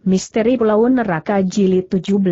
Misteri Pulau Neraka Jilid 17.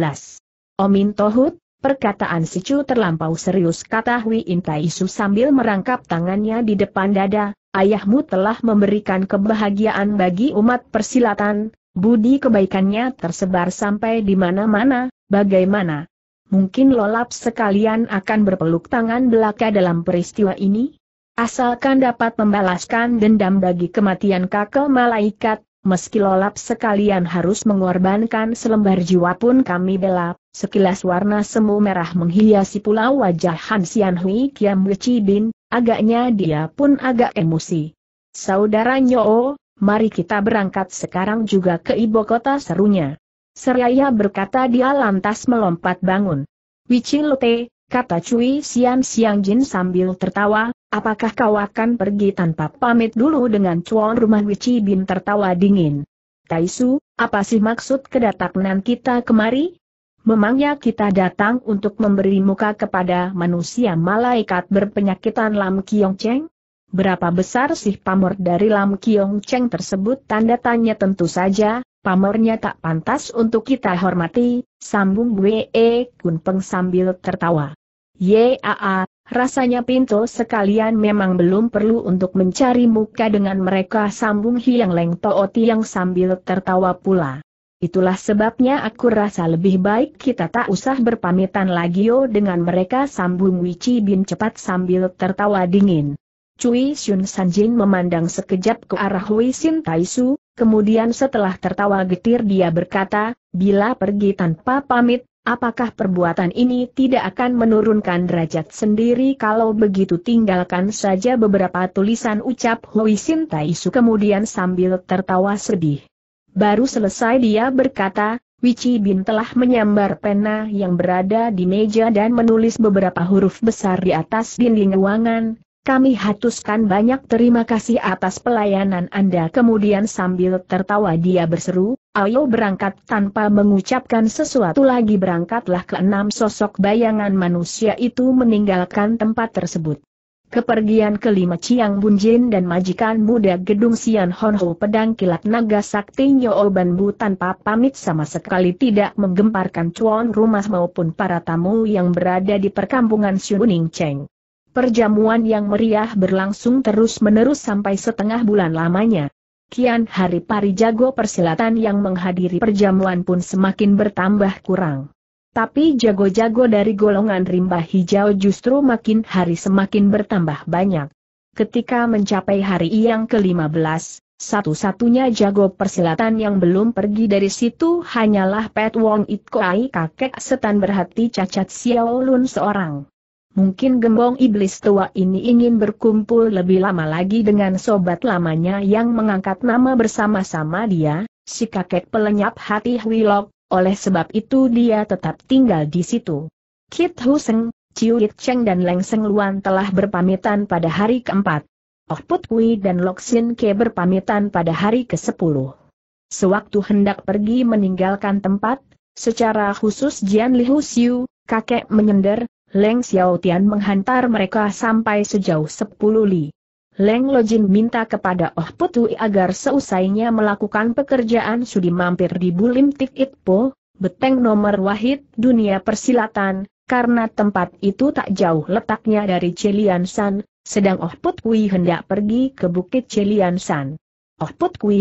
Omin Tohut, perkataan si terlampau serius kata Hui Intaisu sambil merangkap tangannya di depan dada, ayahmu telah memberikan kebahagiaan bagi umat persilatan, budi kebaikannya tersebar sampai di mana-mana, bagaimana? Mungkin lolap sekalian akan berpeluk tangan belaka dalam peristiwa ini? Asalkan dapat membalaskan dendam bagi kematian kakek malaikat, meski lolap sekalian harus mengorbankan selembar jiwa pun kami bela. Sekilas warna semu merah menghiasi pula wajah Han Sian Hui Kiam Wici Bin, agaknya dia pun agak emosi. Saudara Nyoo, mari kita berangkat sekarang juga ke ibu kota serunya. Seraya berkata dia lantas melompat bangun. Wichi Lute, kata Cui Sian Siang Jin sambil tertawa, apakah kau akan pergi tanpa pamit dulu dengan cuan rumah Wichi Bin tertawa dingin. Taisu, apa sih maksud kedatangan kita kemari? Memangnya kita datang untuk memberi muka kepada manusia malaikat berpenyakitan Lam Kiong Cheng? Berapa besar sih pamor dari Lam Kiong Cheng tersebut? Tanda tanya tentu saja, pamernya tak pantas untuk kita hormati, sambung Wee Kunpeng sambil tertawa. Yaa, rasanya pintu sekalian memang belum perlu untuk mencari muka dengan mereka sambung Hiang Leng Toh yang sambil tertawa pula. Itulah sebabnya aku rasa lebih baik kita tak usah berpamitan lagi yo dengan mereka sambung Wici Bin cepat sambil tertawa dingin. Cui Xun Sanjin memandang sekejap ke arah Hui Sin Taisu, Kemudian setelah tertawa getir dia berkata, bila pergi tanpa pamit, apakah perbuatan ini tidak akan menurunkan derajat sendiri kalau begitu tinggalkan saja beberapa tulisan ucap Hui Sin Taisu kemudian sambil tertawa sedih. Baru selesai dia berkata, Wichi Bin telah menyambar pena yang berada di meja dan menulis beberapa huruf besar di atas dinding ruangan, kami hatuskan banyak terima kasih atas pelayanan Anda. Kemudian sambil tertawa dia berseru, ayo berangkat tanpa mengucapkan sesuatu lagi berangkatlah ke enam sosok bayangan manusia itu meninggalkan tempat tersebut. Kepergian kelima Ciang Bunjin dan majikan muda gedung Sian Honho pedang kilat naga sakti Nyoban Bu tanpa pamit sama sekali tidak menggemparkan cuan rumah maupun para tamu yang berada di perkampungan Xiuning Cheng. Perjamuan yang meriah berlangsung terus-menerus sampai setengah bulan lamanya. Kian hari pari jago persilatan yang menghadiri perjamuan pun semakin bertambah kurang. Tapi jago-jago dari golongan rimba hijau justru makin hari semakin bertambah banyak. Ketika mencapai hari yang ke-15, satu-satunya jago persilatan yang belum pergi dari situ hanyalah Pet Wong It kakek setan berhati cacat Xiao Lun seorang. Mungkin gembong iblis tua ini ingin berkumpul lebih lama lagi dengan sobat lamanya yang mengangkat nama bersama-sama dia, si kakek pelenyap hati Huilok, oleh sebab itu dia tetap tinggal di situ. Kit Huseng, Chiu Yit Cheng dan Leng Seng Luan telah berpamitan pada hari keempat. Oh Put Hui dan Lok Sin Ke berpamitan pada hari ke-10. Sewaktu hendak pergi meninggalkan tempat, secara khusus Jian Li Hu kakek menyender, Leng Xiaotian menghantar mereka sampai sejauh 10 li. Leng Lojin minta kepada Oh Putui agar seusainya melakukan pekerjaan sudi mampir di Bulim Tik It beteng nomor wahid dunia persilatan, karena tempat itu tak jauh letaknya dari Celian San, sedang Oh Putui hendak pergi ke Bukit Celian San. Oh Putui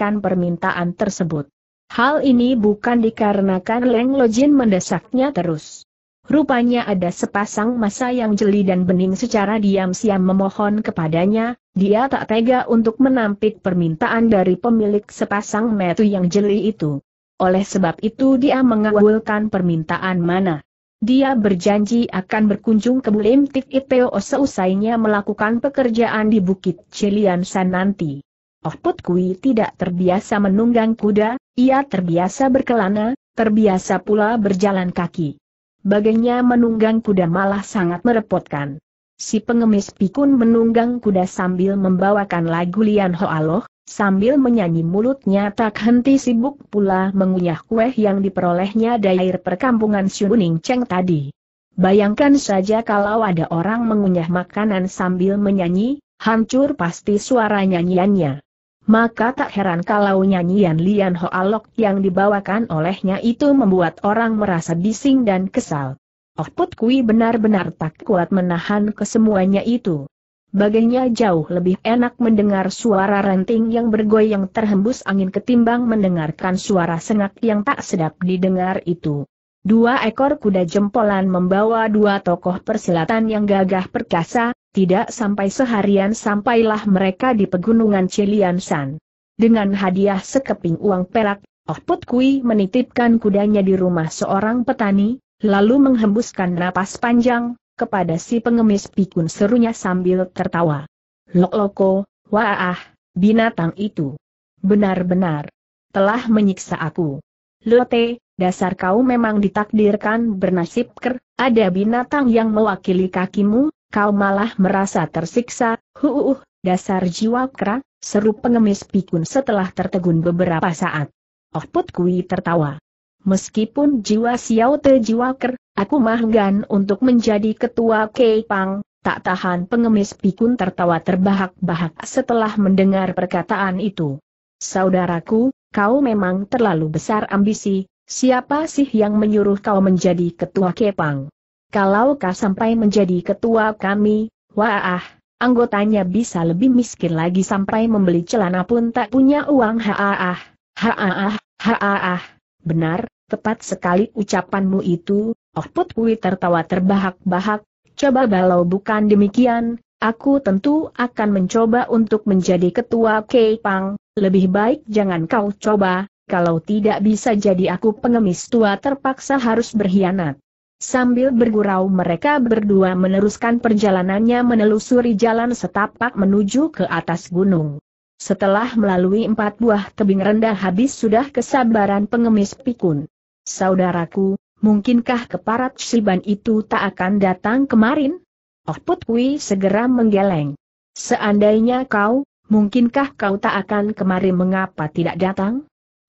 permintaan tersebut. Hal ini bukan dikarenakan Leng Lojin mendesaknya terus. Rupanya ada sepasang masa yang jeli dan bening secara diam-siam memohon kepadanya, dia tak tega untuk menampik permintaan dari pemilik sepasang metu yang jeli itu. Oleh sebab itu dia mengawalkan permintaan mana. Dia berjanji akan berkunjung ke Bulimtik Ipeo seusainya melakukan pekerjaan di Bukit Ciliansan nanti. Oh Put Kui tidak terbiasa menunggang kuda, ia terbiasa berkelana, terbiasa pula berjalan kaki bagainya menunggang kuda malah sangat merepotkan. Si pengemis pikun menunggang kuda sambil membawakan lagu Lian Ho aloh, sambil menyanyi mulutnya tak henti sibuk pula mengunyah kue yang diperolehnya dari perkampungan Syuning Cheng tadi. Bayangkan saja kalau ada orang mengunyah makanan sambil menyanyi, hancur pasti suara nyanyiannya. Maka tak heran kalau nyanyian Lian Ho Alok yang dibawakan olehnya itu membuat orang merasa bising dan kesal. Oh Put Kui benar-benar tak kuat menahan kesemuanya itu. Baginya jauh lebih enak mendengar suara ranting yang bergoyang terhembus angin ketimbang mendengarkan suara sengak yang tak sedap didengar itu. Dua ekor kuda jempolan membawa dua tokoh persilatan yang gagah perkasa, tidak sampai seharian sampailah mereka di pegunungan Ciliansan. Dengan hadiah sekeping uang perak, Oh Put Kui menitipkan kudanya di rumah seorang petani, lalu menghembuskan napas panjang, kepada si pengemis pikun serunya sambil tertawa. loko, waah, binatang itu. Benar-benar. Telah menyiksa aku. Lote, dasar kau memang ditakdirkan bernasib ker, ada binatang yang mewakili kakimu, kau malah merasa tersiksa, huuh, dasar jiwa kera, seru pengemis pikun setelah tertegun beberapa saat. Oh Put Kui tertawa. Meskipun jiwa Xiao Te jiwa ker, aku mahgan untuk menjadi ketua Kei Pang, tak tahan pengemis pikun tertawa terbahak-bahak setelah mendengar perkataan itu. Saudaraku, kau memang terlalu besar ambisi, siapa sih yang menyuruh kau menjadi ketua Kepang? Kalau kau sampai menjadi ketua kami, wah, anggotanya bisa lebih miskin lagi sampai membeli celana pun tak punya uang haah, haah, haah. Benar, tepat sekali ucapanmu itu, Oh Put tertawa terbahak-bahak, coba balau bukan demikian, aku tentu akan mencoba untuk menjadi ketua Kepang. lebih baik jangan kau coba, kalau tidak bisa jadi aku pengemis tua terpaksa harus berkhianat. Sambil bergurau mereka berdua meneruskan perjalanannya menelusuri jalan setapak menuju ke atas gunung. Setelah melalui empat buah tebing rendah habis sudah kesabaran pengemis pikun. Saudaraku, mungkinkah keparat Siban itu tak akan datang kemarin? Oh Putwi, segera menggeleng. Seandainya kau, mungkinkah kau tak akan kemari mengapa tidak datang?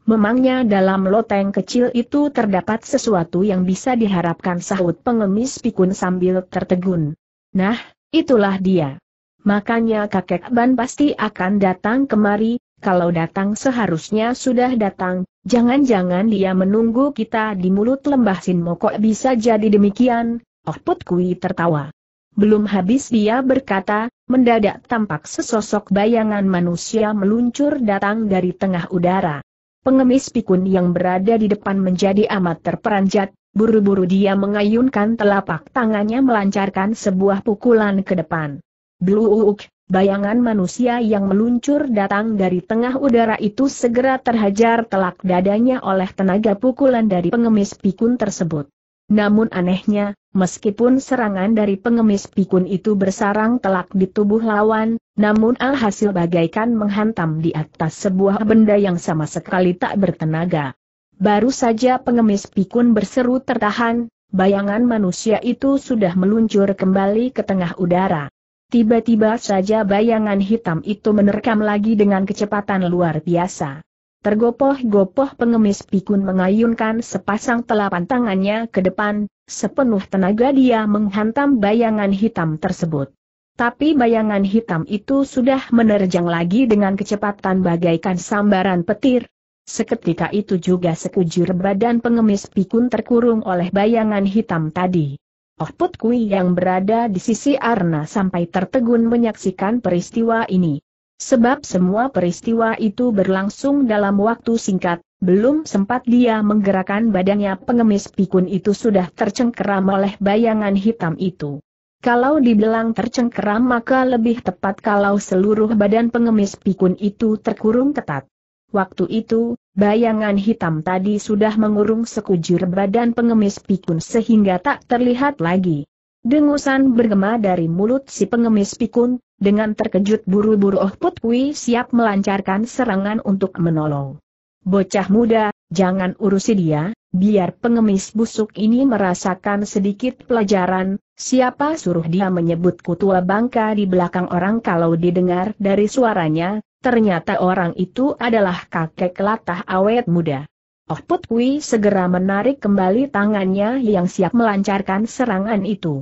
Memangnya dalam loteng kecil itu terdapat sesuatu yang bisa diharapkan sahut pengemis pikun sambil tertegun. Nah, itulah dia. Makanya kakek Ban pasti akan datang kemari, kalau datang seharusnya sudah datang, jangan-jangan dia menunggu kita di mulut lembah Sinmo kok bisa jadi demikian, Oh Put Kui tertawa. Belum habis dia berkata, mendadak tampak sesosok bayangan manusia meluncur datang dari tengah udara. Pengemis pikun yang berada di depan menjadi amat terperanjat, buru-buru dia mengayunkan telapak tangannya melancarkan sebuah pukulan ke depan. Bluuk, bayangan manusia yang meluncur datang dari tengah udara itu segera terhajar telak dadanya oleh tenaga pukulan dari pengemis pikun tersebut. Namun anehnya, meskipun serangan dari pengemis pikun itu bersarang telak di tubuh lawan, namun alhasil bagaikan menghantam di atas sebuah benda yang sama sekali tak bertenaga. Baru saja pengemis pikun berseru tertahan, bayangan manusia itu sudah meluncur kembali ke tengah udara. Tiba-tiba saja bayangan hitam itu menerkam lagi dengan kecepatan luar biasa. Tergopoh-gopoh pengemis pikun mengayunkan sepasang telapak tangannya ke depan, sepenuh tenaga dia menghantam bayangan hitam tersebut. Tapi bayangan hitam itu sudah menerjang lagi dengan kecepatan bagaikan sambaran petir. Seketika itu juga sekujur badan pengemis pikun terkurung oleh bayangan hitam tadi. Oh Put Kui yang berada di sisi Arna sampai tertegun menyaksikan peristiwa ini. Sebab semua peristiwa itu berlangsung dalam waktu singkat, belum sempat dia menggerakkan badannya pengemis pikun itu sudah tercengkeram oleh bayangan hitam itu. Kalau dibilang tercengkeram maka lebih tepat kalau seluruh badan pengemis pikun itu terkurung ketat. Waktu itu, bayangan hitam tadi sudah mengurung sekujur badan pengemis pikun sehingga tak terlihat lagi. Dengusan bergema dari mulut si pengemis pikun, dengan terkejut buru-buru Oh Put siap melancarkan serangan untuk menolong. Bocah muda, jangan urusi dia, biar pengemis busuk ini merasakan sedikit pelajaran, siapa suruh dia menyebut kutua bangka di belakang orang kalau didengar dari suaranya, ternyata orang itu adalah kakek latah awet muda. Oh Put segera menarik kembali tangannya yang siap melancarkan serangan itu.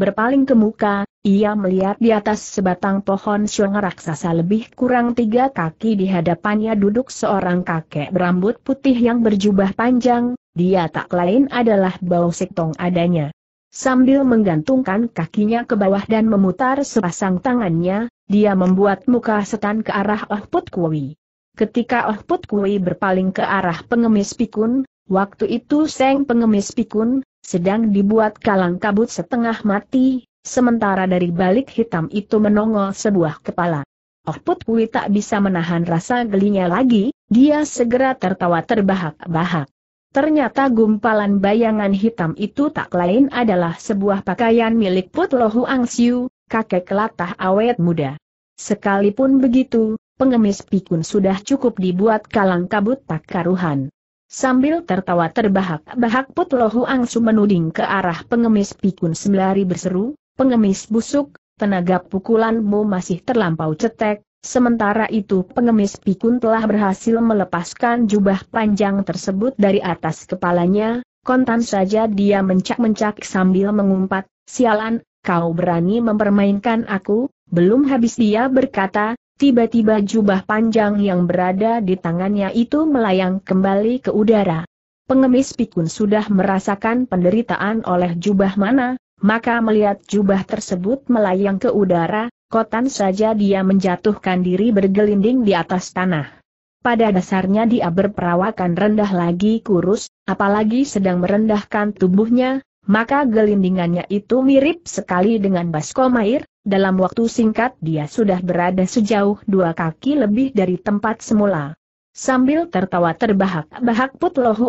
Berpaling ke muka, ia melihat di atas sebatang pohon siung raksasa lebih kurang tiga kaki di hadapannya duduk seorang kakek berambut putih yang berjubah panjang, dia tak lain adalah bau sektong adanya. Sambil menggantungkan kakinya ke bawah dan memutar sepasang tangannya, dia membuat muka setan ke arah Oh Put Kui. Ketika Oh Put Kui berpaling ke arah pengemis pikun, Waktu itu Seng pengemis pikun, sedang dibuat kalang kabut setengah mati, sementara dari balik hitam itu menongol sebuah kepala. Oh Put Kui tak bisa menahan rasa gelinya lagi, dia segera tertawa terbahak-bahak. Ternyata gumpalan bayangan hitam itu tak lain adalah sebuah pakaian milik Put Lohu Angsiu, kakek latah awet muda. Sekalipun begitu, pengemis pikun sudah cukup dibuat kalang kabut tak karuhan. Sambil tertawa terbahak-bahak Put Lohuang Su menuding ke arah pengemis pikun sembari berseru, pengemis busuk, tenaga pukulanmu masih terlampau cetek, sementara itu pengemis pikun telah berhasil melepaskan jubah panjang tersebut dari atas kepalanya, kontan saja dia mencak-mencak sambil mengumpat, sialan, kau berani mempermainkan aku, belum habis dia berkata, Tiba-tiba jubah panjang yang berada di tangannya itu melayang kembali ke udara. Pengemis pikun sudah merasakan penderitaan oleh jubah mana, maka melihat jubah tersebut melayang ke udara, kotan saja dia menjatuhkan diri bergelinding di atas tanah. Pada dasarnya dia berperawakan rendah lagi kurus, apalagi sedang merendahkan tubuhnya, maka gelindingannya itu mirip sekali dengan Baskomair, dalam waktu singkat dia sudah berada sejauh dua kaki lebih dari tempat semula. Sambil tertawa terbahak-bahak Put Lohu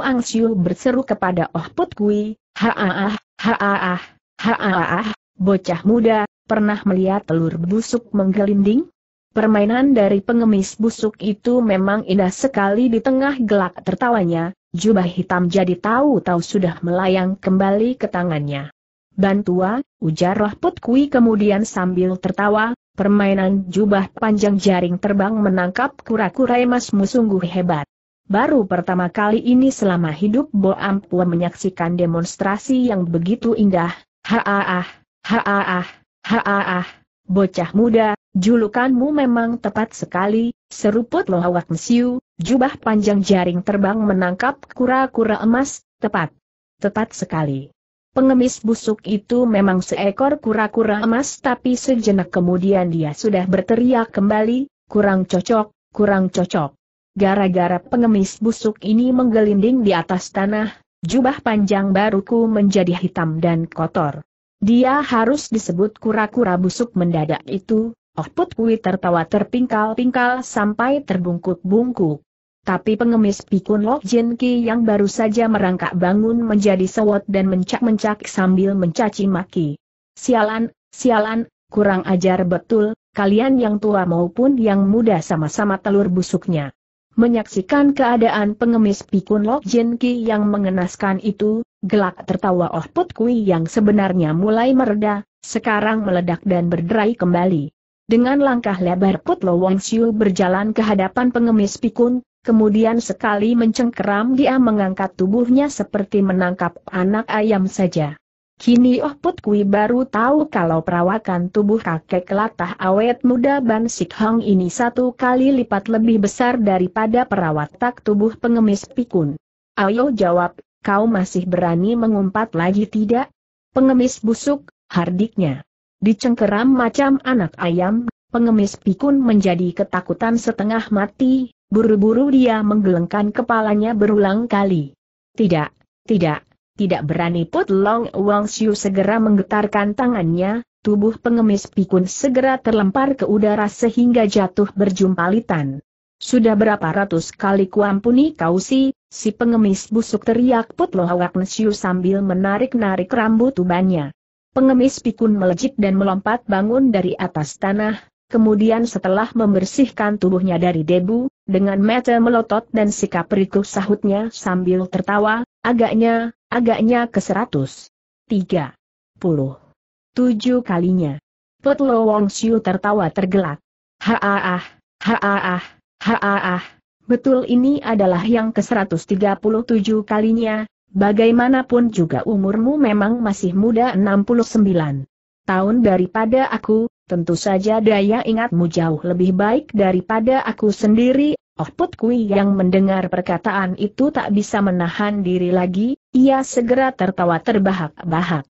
berseru kepada Oh Put Kui, Haaah, haaah, haaah, bocah muda, pernah melihat telur busuk menggelinding? Permainan dari pengemis busuk itu memang indah sekali di tengah gelak tertawanya, jubah hitam jadi tahu-tahu sudah melayang kembali ke tangannya. Bantua, ujar Rahput Kui kemudian sambil tertawa, permainan jubah panjang jaring terbang menangkap kura-kura emasmu sungguh hebat. Baru pertama kali ini selama hidup Bo Ampua menyaksikan demonstrasi yang begitu indah, haaah, haaah, haaah, bocah muda, julukanmu memang tepat sekali, seruput lohawak mesiu, jubah panjang jaring terbang menangkap kura-kura emas, tepat. Tepat sekali. Pengemis busuk itu memang seekor kura-kura emas tapi sejenak kemudian dia sudah berteriak kembali, kurang cocok, kurang cocok. Gara-gara pengemis busuk ini menggelinding di atas tanah, jubah panjang baruku menjadi hitam dan kotor. Dia harus disebut kura-kura busuk mendadak itu, Oh putkui tertawa terpingkal-pingkal sampai terbungkuk-bungkuk. Tapi pengemis pikun Lok Jin Ki yang baru saja merangkak bangun menjadi sewot dan mencak-mencak sambil mencaci maki. Sialan, sialan, kurang ajar betul, kalian yang tua maupun yang muda sama-sama telur busuknya. Menyaksikan keadaan pengemis pikun Lok Jin Ki yang mengenaskan itu, gelak tertawa Oh Put Kui yang sebenarnya mulai mereda, sekarang meledak dan berderai kembali. Dengan langkah lebar Put Lo Wong Siu berjalan ke hadapan pengemis pikun, Kemudian sekali mencengkeram dia mengangkat tubuhnya seperti menangkap anak ayam saja. Kini Oh Put Kui baru tahu kalau perawakan tubuh kakek latah awet muda Ban Sik Hong ini satu kali lipat lebih besar daripada perawat tak tubuh pengemis pikun. Ayo jawab, kau masih berani mengumpat lagi tidak? Pengemis busuk, hardiknya. Dicengkeram macam anak ayam, pengemis pikun menjadi ketakutan setengah mati, Buru-buru dia menggelengkan kepalanya berulang kali. Tidak, tidak, tidak berani Put Long Wang Xiu segera menggetarkan tangannya, tubuh pengemis pikun segera terlempar ke udara sehingga jatuh berjumpalitan. Sudah berapa ratus kali kuampuni kau si, si pengemis busuk teriak Put Long Wang Xiu sambil menarik-narik rambut tubannya. Pengemis pikun melejit dan melompat bangun dari atas tanah, Kemudian setelah membersihkan tubuhnya dari debu, dengan mata melotot dan sikap perikuh sahutnya sambil tertawa, agaknya, agaknya ke seratus. Tiga. Puluh. Tujuh kalinya. Potlo Wong Siu tertawa tergelak. Haaah, haaah, haaah. Betul ini adalah yang ke-137 kalinya, bagaimanapun juga umurmu memang masih muda 69 tahun daripada aku, tentu saja daya ingatmu jauh lebih baik daripada aku sendiri. Oh Put Kui yang mendengar perkataan itu tak bisa menahan diri lagi, ia segera tertawa terbahak-bahak.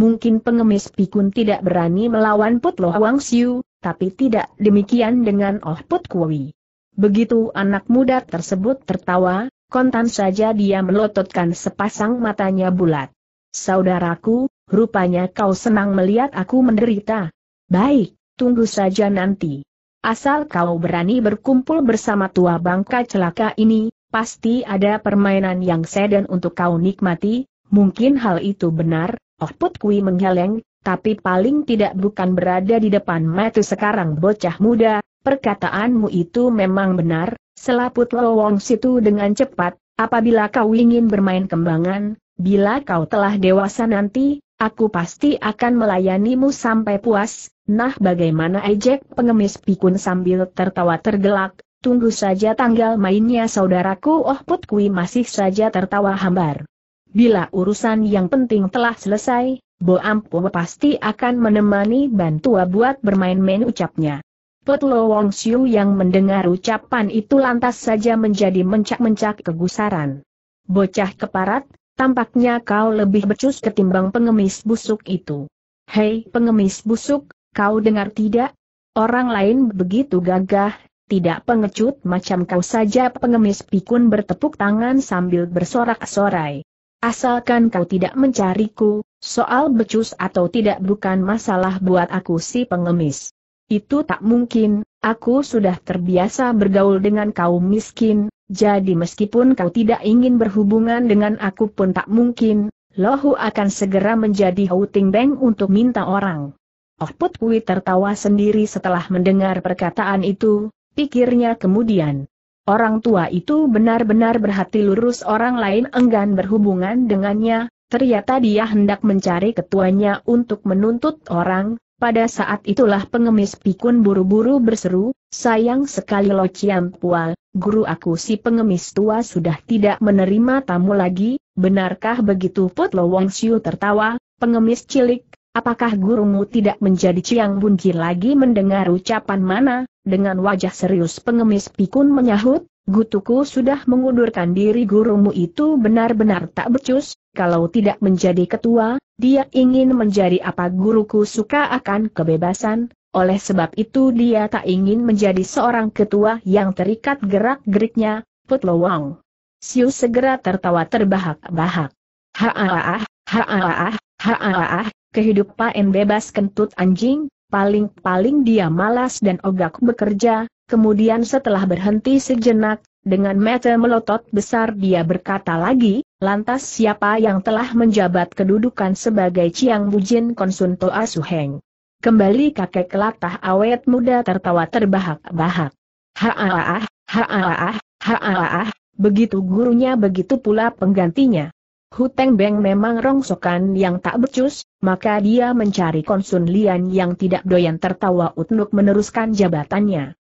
Mungkin pengemis pikun tidak berani melawan Put Lo Wang Siu, tapi tidak demikian dengan Oh Put Kui. Begitu anak muda tersebut tertawa, kontan saja dia melototkan sepasang matanya bulat. Saudaraku, rupanya kau senang melihat aku menderita. Baik, tunggu saja nanti. Asal kau berani berkumpul bersama tua bangka celaka ini, pasti ada permainan yang sedan untuk kau nikmati, mungkin hal itu benar, Oh Put Kui menggeleng, tapi paling tidak bukan berada di depan mata sekarang bocah muda, perkataanmu itu memang benar, selaput lowong situ dengan cepat, apabila kau ingin bermain kembangan, bila kau telah dewasa nanti, aku pasti akan melayanimu sampai puas, nah bagaimana ejek pengemis pikun sambil tertawa tergelak, tunggu saja tanggal mainnya saudaraku oh put kui masih saja tertawa hambar. Bila urusan yang penting telah selesai, Bo Ampo pasti akan menemani bantua buat bermain-main ucapnya. Petlo Wong Siu yang mendengar ucapan itu lantas saja menjadi mencak-mencak kegusaran. Bocah keparat, Tampaknya kau lebih becus ketimbang pengemis busuk itu. Hei pengemis busuk, kau dengar tidak? Orang lain begitu gagah, tidak pengecut macam kau saja pengemis pikun bertepuk tangan sambil bersorak-sorai. Asalkan kau tidak mencariku, soal becus atau tidak bukan masalah buat aku si pengemis. Itu tak mungkin, aku sudah terbiasa bergaul dengan kaum miskin, jadi meskipun kau tidak ingin berhubungan dengan aku pun tak mungkin, Lohu akan segera menjadi Houting Beng untuk minta orang. Oh Put Kui tertawa sendiri setelah mendengar perkataan itu, pikirnya kemudian. Orang tua itu benar-benar berhati lurus orang lain enggan berhubungan dengannya, ternyata dia hendak mencari ketuanya untuk menuntut orang, pada saat itulah pengemis pikun buru-buru berseru, sayang sekali Lo Chiam Pua, guru aku si pengemis tua sudah tidak menerima tamu lagi, benarkah begitu Put Lo Wong Siu tertawa, pengemis cilik, apakah gurumu tidak menjadi Ciang bunji lagi mendengar ucapan mana, dengan wajah serius pengemis pikun menyahut, gutuku sudah mengundurkan diri gurumu itu benar-benar tak becus, kalau tidak menjadi ketua, dia ingin menjadi apa guruku suka akan kebebasan, oleh sebab itu dia tak ingin menjadi seorang ketua yang terikat gerak-geriknya, Put Wang. Siu segera tertawa terbahak-bahak. Haaah, haaah, haaah, kehidupan bebas kentut anjing, paling-paling dia malas dan ogak bekerja, kemudian setelah berhenti sejenak, dengan mata melotot besar dia berkata lagi, lantas siapa yang telah menjabat kedudukan sebagai Chiang Bujin Konsunto Asuheng? Kembali kakek latah awet muda tertawa terbahak-bahak. Haaah, haaah, haaah, begitu gurunya begitu pula penggantinya. Huteng Beng memang rongsokan yang tak becus, maka dia mencari konsun Lian yang tidak doyan tertawa untuk meneruskan jabatannya.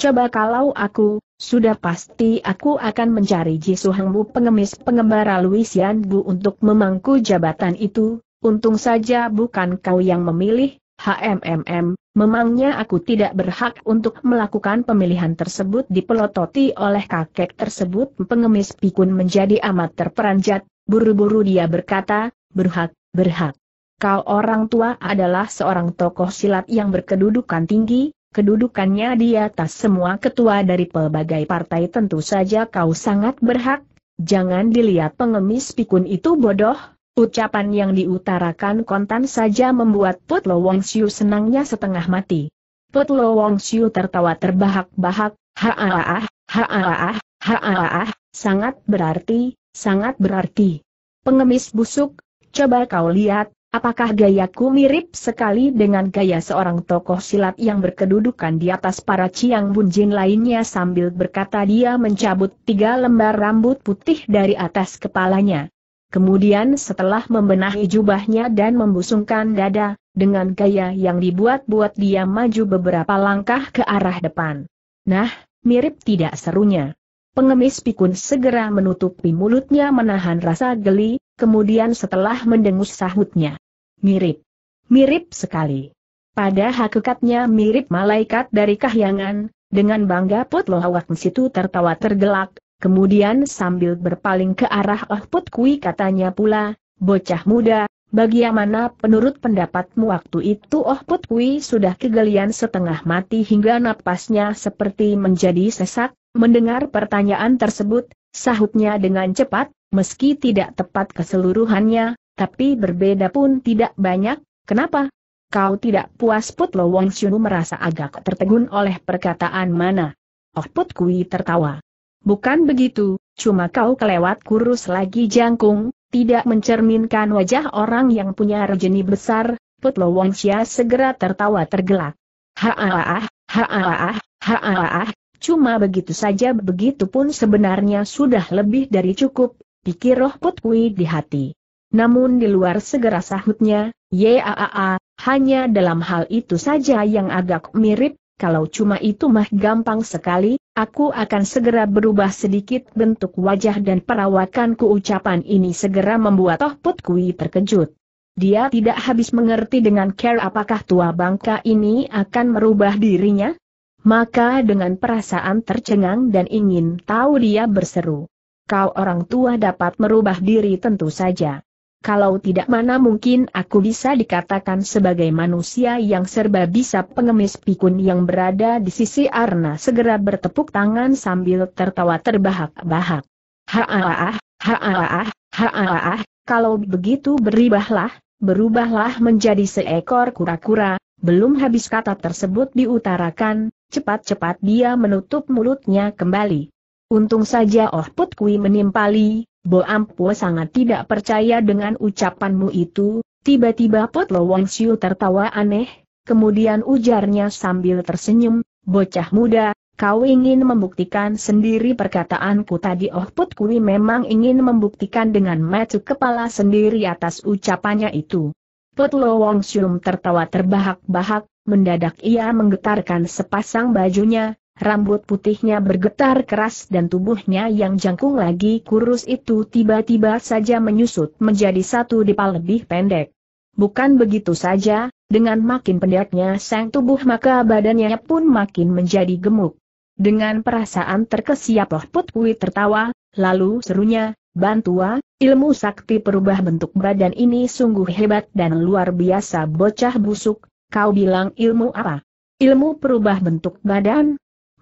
Coba kalau aku, sudah pasti aku akan mencari Jisuhangmu pengemis pengembara Luisian Bu untuk memangku jabatan itu, untung saja bukan kau yang memilih, HMMM, memangnya aku tidak berhak untuk melakukan pemilihan tersebut dipelototi oleh kakek tersebut pengemis pikun menjadi amat terperanjat, buru-buru dia berkata, berhak, berhak. Kau orang tua adalah seorang tokoh silat yang berkedudukan tinggi, kedudukannya di atas semua ketua dari pelbagai partai tentu saja kau sangat berhak, jangan dilihat pengemis pikun itu bodoh, Ucapan yang diutarakan kontan saja membuat Put Lo Wong Siu senangnya setengah mati. Put Lo Wong Siu tertawa terbahak-bahak, ha-ah-ah, haaah, ah sangat berarti, sangat berarti. Pengemis busuk, coba kau lihat, Apakah gayaku mirip sekali dengan gaya seorang tokoh silat yang berkedudukan di atas para Ciang Bunjin lainnya sambil berkata dia mencabut tiga lembar rambut putih dari atas kepalanya. Kemudian setelah membenahi jubahnya dan membusungkan dada, dengan gaya yang dibuat-buat dia maju beberapa langkah ke arah depan. Nah, mirip tidak serunya. Pengemis pikun segera menutupi mulutnya menahan rasa geli, kemudian setelah mendengus sahutnya. Mirip. Mirip sekali. Pada hakikatnya mirip malaikat dari kahyangan, dengan bangga Putlohawak situ tertawa tergelak, Kemudian sambil berpaling ke arah Oh Put Kui katanya pula, bocah muda, bagaimana penurut pendapatmu waktu itu Oh Put Kui sudah kegelian setengah mati hingga napasnya seperti menjadi sesak, mendengar pertanyaan tersebut, sahutnya dengan cepat, meski tidak tepat keseluruhannya, tapi berbeda pun tidak banyak, kenapa? Kau tidak puas Put Lo Wong Shunu merasa agak tertegun oleh perkataan mana. Oh Put Kui tertawa. Bukan begitu, cuma kau kelewat kurus lagi jangkung, tidak mencerminkan wajah orang yang punya rejeni besar, Putlo Wongsia segera tertawa tergelak. Haaah, haaah, haaah, cuma begitu saja begitu pun sebenarnya sudah lebih dari cukup, pikir roh Putwi di hati. Namun di luar segera sahutnya, yaa, hanya dalam hal itu saja yang agak mirip, kalau cuma itu mah gampang sekali, aku akan segera berubah sedikit bentuk wajah dan perawakanku ucapan ini segera membuat Toh Put Kui terkejut. Dia tidak habis mengerti dengan care apakah tua bangka ini akan merubah dirinya? Maka dengan perasaan tercengang dan ingin tahu dia berseru. Kau orang tua dapat merubah diri tentu saja kalau tidak mana mungkin aku bisa dikatakan sebagai manusia yang serba bisa pengemis pikun yang berada di sisi Arna segera bertepuk tangan sambil tertawa terbahak-bahak. Haaah, haaah, haaah, kalau begitu beribahlah, berubahlah menjadi seekor kura-kura, belum habis kata tersebut diutarakan, cepat-cepat dia menutup mulutnya kembali. Untung saja Oh Put menimpali, Bo Ampo sangat tidak percaya dengan ucapanmu itu, tiba-tiba Lo Wong Siu tertawa aneh, kemudian ujarnya sambil tersenyum, bocah muda, kau ingin membuktikan sendiri perkataanku tadi Oh Put Kui memang ingin membuktikan dengan mata kepala sendiri atas ucapannya itu. Lo Wong Siu tertawa terbahak-bahak, mendadak ia menggetarkan sepasang bajunya, Rambut putihnya bergetar keras dan tubuhnya yang jangkung lagi kurus itu tiba-tiba saja menyusut menjadi satu dipa lebih pendek. Bukan begitu saja, dengan makin pendeknya sang tubuh maka badannya pun makin menjadi gemuk. Dengan perasaan terkesiap Loh Putwi tertawa, lalu serunya, Bantua, ilmu sakti perubah bentuk badan ini sungguh hebat dan luar biasa bocah busuk, kau bilang ilmu apa? Ilmu perubah bentuk badan?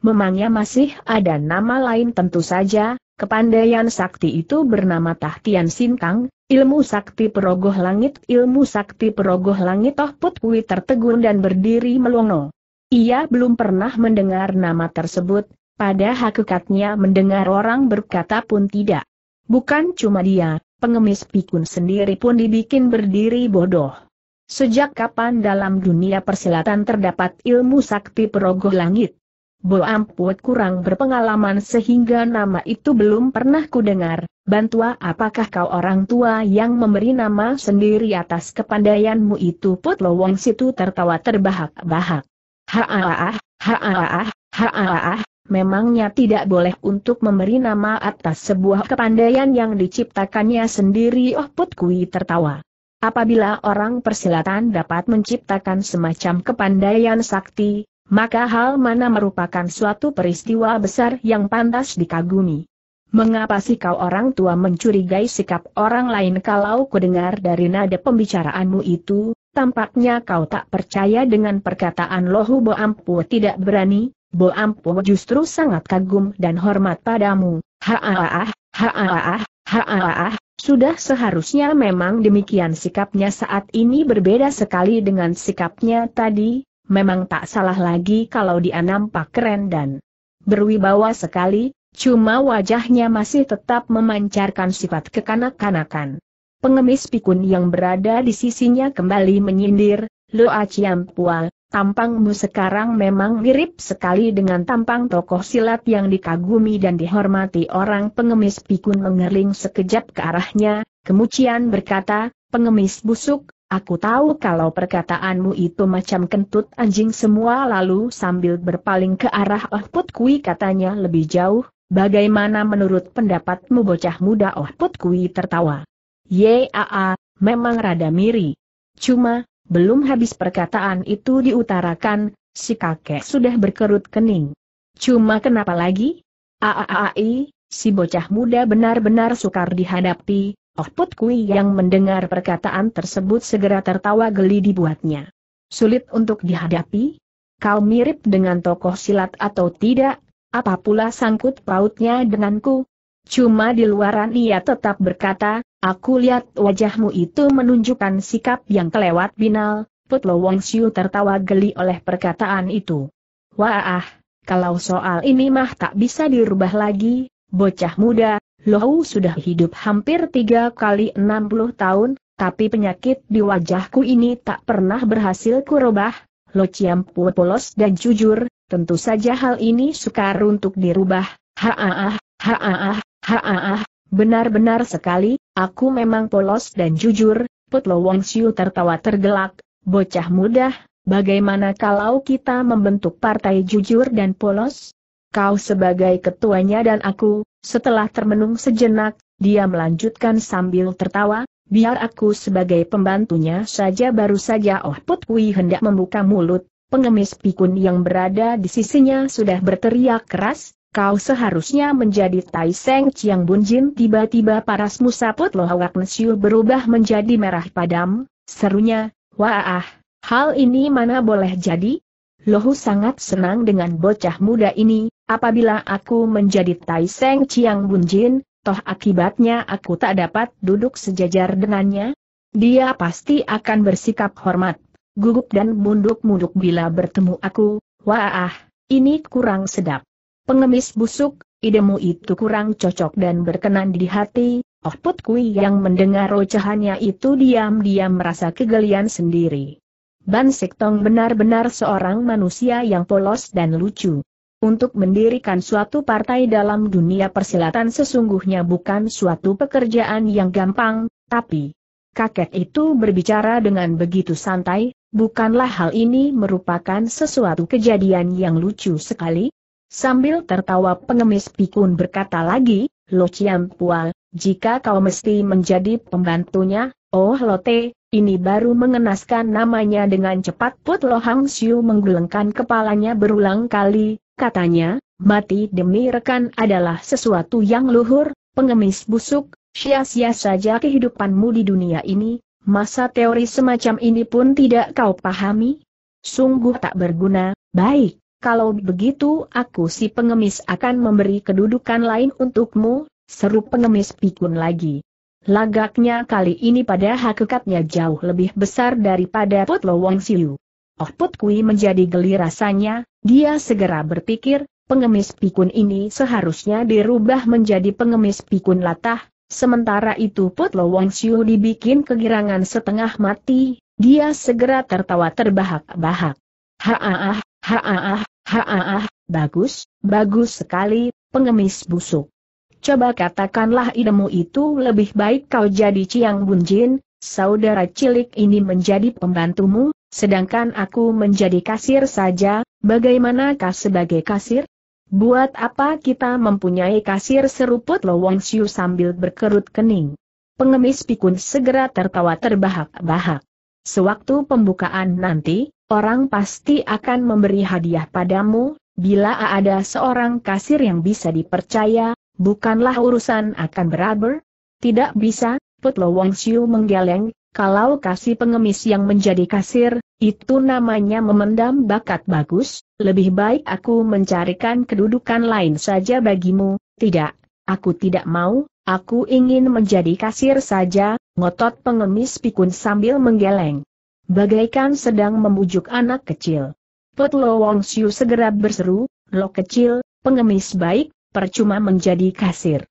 Memangnya masih ada nama lain tentu saja, kepandaian sakti itu bernama Tahtian Sintang, ilmu sakti perogoh langit. Ilmu sakti perogoh langit Toh Put tertegun dan berdiri melongo. Ia belum pernah mendengar nama tersebut, pada hakikatnya mendengar orang berkata pun tidak. Bukan cuma dia, pengemis pikun sendiri pun dibikin berdiri bodoh. Sejak kapan dalam dunia persilatan terdapat ilmu sakti perogoh langit? Bo Amput kurang berpengalaman sehingga nama itu belum pernah kudengar. Bantua apakah kau orang tua yang memberi nama sendiri atas kepandaianmu itu Put Wong situ tertawa terbahak-bahak. Haaah, haaah, haaah, memangnya tidak boleh untuk memberi nama atas sebuah kepandaian yang diciptakannya sendiri Oh Put Kui tertawa. Apabila orang persilatan dapat menciptakan semacam kepandaian sakti, maka hal mana merupakan suatu peristiwa besar yang pantas dikagumi. Mengapa sih kau orang tua mencurigai sikap orang lain kalau kudengar dari nada pembicaraanmu itu, tampaknya kau tak percaya dengan perkataan Lohu Ampu tidak berani, Ampu justru sangat kagum dan hormat padamu, haaah, haaah, haaah, sudah seharusnya memang demikian sikapnya saat ini berbeda sekali dengan sikapnya tadi, memang tak salah lagi kalau dia nampak keren dan berwibawa sekali, cuma wajahnya masih tetap memancarkan sifat kekanak-kanakan. Pengemis pikun yang berada di sisinya kembali menyindir, "Lo aciampual, tampangmu sekarang memang mirip sekali dengan tampang tokoh silat yang dikagumi dan dihormati orang pengemis pikun mengering sekejap ke arahnya, kemudian berkata, pengemis busuk, Aku tahu kalau perkataanmu itu macam kentut anjing semua lalu sambil berpaling ke arah Oh Put Kui katanya lebih jauh, bagaimana menurut pendapatmu bocah muda Oh Put Kui tertawa. Yaa, memang rada miri. Cuma, belum habis perkataan itu diutarakan, si kakek sudah berkerut kening. Cuma kenapa lagi? Aaai, si bocah muda benar-benar sukar dihadapi, Oh Put Kui yang mendengar perkataan tersebut segera tertawa geli dibuatnya. Sulit untuk dihadapi? Kau mirip dengan tokoh silat atau tidak? Apa pula sangkut pautnya denganku? Cuma di luaran ia tetap berkata, aku lihat wajahmu itu menunjukkan sikap yang kelewat binal, Put Lo Wong Siu tertawa geli oleh perkataan itu. Wah, ah, kalau soal ini mah tak bisa dirubah lagi, bocah muda, Lohu sudah hidup hampir tiga kali enam puluh tahun, tapi penyakit di wajahku ini tak pernah berhasil kurubah. Lo Ciampu polos dan jujur, tentu saja hal ini sukar untuk dirubah. Haaah, haaah, haaah, benar-benar sekali, aku memang polos dan jujur. Putlo Wong Siu tertawa tergelak, bocah muda, bagaimana kalau kita membentuk partai jujur dan polos? kau sebagai ketuanya dan aku, setelah termenung sejenak, dia melanjutkan sambil tertawa, biar aku sebagai pembantunya saja baru saja Oh Put hendak membuka mulut, pengemis pikun yang berada di sisinya sudah berteriak keras, kau seharusnya menjadi Tai Seng Chiang Bun Jin tiba-tiba paras loh wak nesiu berubah menjadi merah padam, serunya, wah hal ini mana boleh jadi? Lohu sangat senang dengan bocah muda ini, Apabila aku menjadi Tai Seng Chiang Bunjin, toh akibatnya aku tak dapat duduk sejajar dengannya? Dia pasti akan bersikap hormat, gugup dan munduk-munduk bila bertemu aku, wah, ini kurang sedap. Pengemis busuk, idemu itu kurang cocok dan berkenan di hati, Oh Put Kui yang mendengar ocehannya itu diam-diam merasa kegelian sendiri. Ban Sektong benar-benar seorang manusia yang polos dan lucu untuk mendirikan suatu partai dalam dunia persilatan sesungguhnya bukan suatu pekerjaan yang gampang, tapi kakek itu berbicara dengan begitu santai, bukanlah hal ini merupakan sesuatu kejadian yang lucu sekali? Sambil tertawa pengemis pikun berkata lagi, Lo Chiam Pual, jika kau mesti menjadi pembantunya, oh Lote, ini baru mengenaskan namanya dengan cepat Put Lo Hang Siu menggelengkan kepalanya berulang kali, Katanya, mati demi rekan adalah sesuatu yang luhur, pengemis busuk, sia-sia saja kehidupanmu di dunia ini, masa teori semacam ini pun tidak kau pahami? Sungguh tak berguna, baik, kalau begitu aku si pengemis akan memberi kedudukan lain untukmu, seru pengemis pikun lagi. Lagaknya kali ini pada hakikatnya jauh lebih besar daripada Potlo Wong Siu. Oh Put Kui menjadi geli rasanya, dia segera berpikir, pengemis pikun ini seharusnya dirubah menjadi pengemis pikun latah, sementara itu Put Lo Wong Siu dibikin kegirangan setengah mati, dia segera tertawa terbahak-bahak. Haaah, haaah, haaah, bagus, bagus sekali, pengemis busuk. Coba katakanlah idemu itu lebih baik kau jadi Ciang Bunjin, saudara cilik ini menjadi pembantumu, sedangkan aku menjadi kasir saja, bagaimanakah sebagai kasir? Buat apa kita mempunyai kasir seruput Lo Wong Xiu sambil berkerut kening? Pengemis pikun segera tertawa terbahak-bahak. Sewaktu pembukaan nanti, orang pasti akan memberi hadiah padamu, bila ada seorang kasir yang bisa dipercaya, bukanlah urusan akan beraber? Tidak bisa, Put Lo Wong Xiu menggeleng, kalau kasih pengemis yang menjadi kasir, itu namanya memendam bakat bagus, lebih baik aku mencarikan kedudukan lain saja bagimu, tidak, aku tidak mau, aku ingin menjadi kasir saja, ngotot pengemis pikun sambil menggeleng. Bagaikan sedang membujuk anak kecil. Pot Lo Wong Siu segera berseru, Lo kecil, pengemis baik, percuma menjadi kasir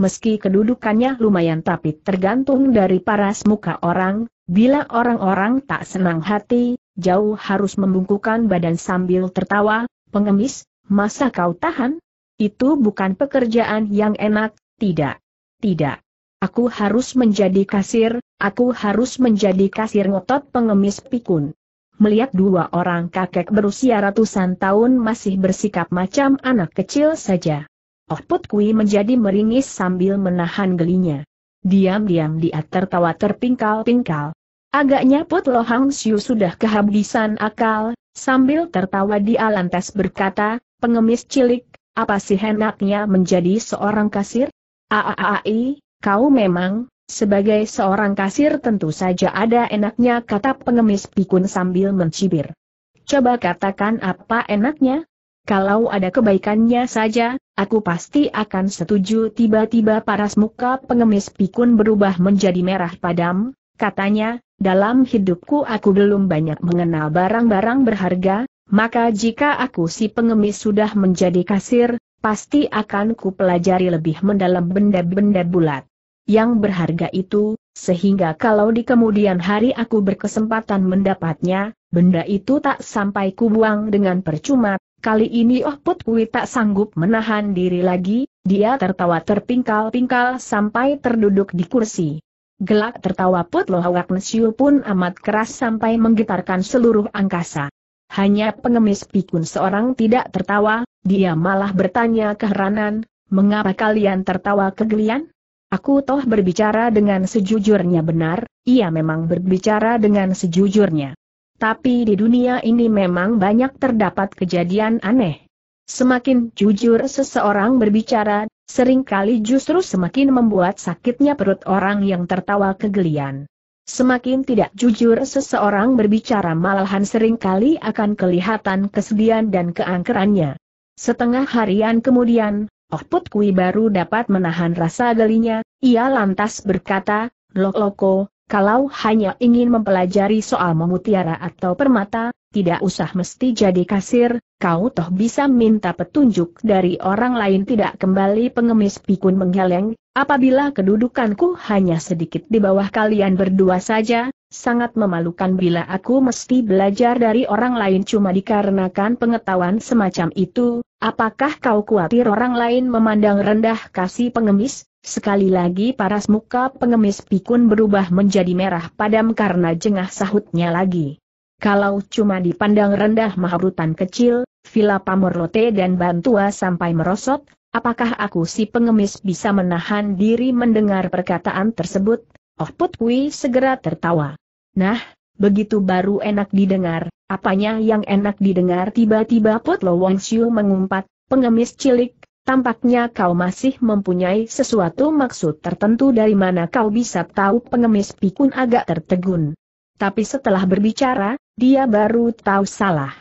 meski kedudukannya lumayan tapi tergantung dari paras muka orang, bila orang-orang tak senang hati, jauh harus membungkukan badan sambil tertawa, pengemis, masa kau tahan? Itu bukan pekerjaan yang enak, tidak. Tidak. Aku harus menjadi kasir, aku harus menjadi kasir ngotot pengemis pikun. Melihat dua orang kakek berusia ratusan tahun masih bersikap macam anak kecil saja. Oh Put Kui menjadi meringis sambil menahan gelinya. Diam-diam dia tertawa terpingkal-pingkal. Agaknya Put Lohang Siu sudah kehabisan akal, sambil tertawa di lantas berkata, pengemis cilik, apa sih enaknya menjadi seorang kasir? Aaai, kau memang, sebagai seorang kasir tentu saja ada enaknya kata pengemis pikun sambil mencibir. Coba katakan apa enaknya? Kalau ada kebaikannya saja, aku pasti akan setuju tiba-tiba paras muka pengemis pikun berubah menjadi merah padam, katanya, dalam hidupku aku belum banyak mengenal barang-barang berharga, maka jika aku si pengemis sudah menjadi kasir, pasti akan ku pelajari lebih mendalam benda-benda bulat yang berharga itu, sehingga kalau di kemudian hari aku berkesempatan mendapatnya, benda itu tak sampai ku buang dengan percuma, Kali ini Oh Put Kui tak sanggup menahan diri lagi, dia tertawa terpingkal-pingkal sampai terduduk di kursi. Gelak tertawa Put Lohawak Nesiu pun amat keras sampai menggetarkan seluruh angkasa. Hanya pengemis pikun seorang tidak tertawa, dia malah bertanya keheranan, mengapa kalian tertawa kegelian? Aku toh berbicara dengan sejujurnya benar, ia memang berbicara dengan sejujurnya. Tapi di dunia ini memang banyak terdapat kejadian aneh. Semakin jujur seseorang berbicara, seringkali justru semakin membuat sakitnya perut orang yang tertawa kegelian. Semakin tidak jujur seseorang berbicara malahan seringkali akan kelihatan kesedihan dan keangkerannya. Setengah harian kemudian, Oh Put Kui baru dapat menahan rasa gelinya, ia lantas berkata, Lok Loko, kalau hanya ingin mempelajari soal memutiara atau permata, tidak usah mesti jadi kasir, kau toh bisa minta petunjuk dari orang lain tidak kembali pengemis pikun menggeleng, apabila kedudukanku hanya sedikit di bawah kalian berdua saja, sangat memalukan bila aku mesti belajar dari orang lain cuma dikarenakan pengetahuan semacam itu, apakah kau khawatir orang lain memandang rendah kasih pengemis? Sekali lagi paras muka pengemis pikun berubah menjadi merah padam karena jengah sahutnya lagi. Kalau cuma dipandang rendah maharutan kecil, Villa Pamorlote dan Bantua sampai merosot, apakah aku si pengemis bisa menahan diri mendengar perkataan tersebut? Oh Putwi segera tertawa. Nah, begitu baru enak didengar, apanya yang enak didengar tiba-tiba Put Lo Wong Siu mengumpat, pengemis cilik, Tampaknya kau masih mempunyai sesuatu maksud tertentu dari mana kau bisa tahu pengemis pikun agak tertegun. Tapi setelah berbicara, dia baru tahu salah.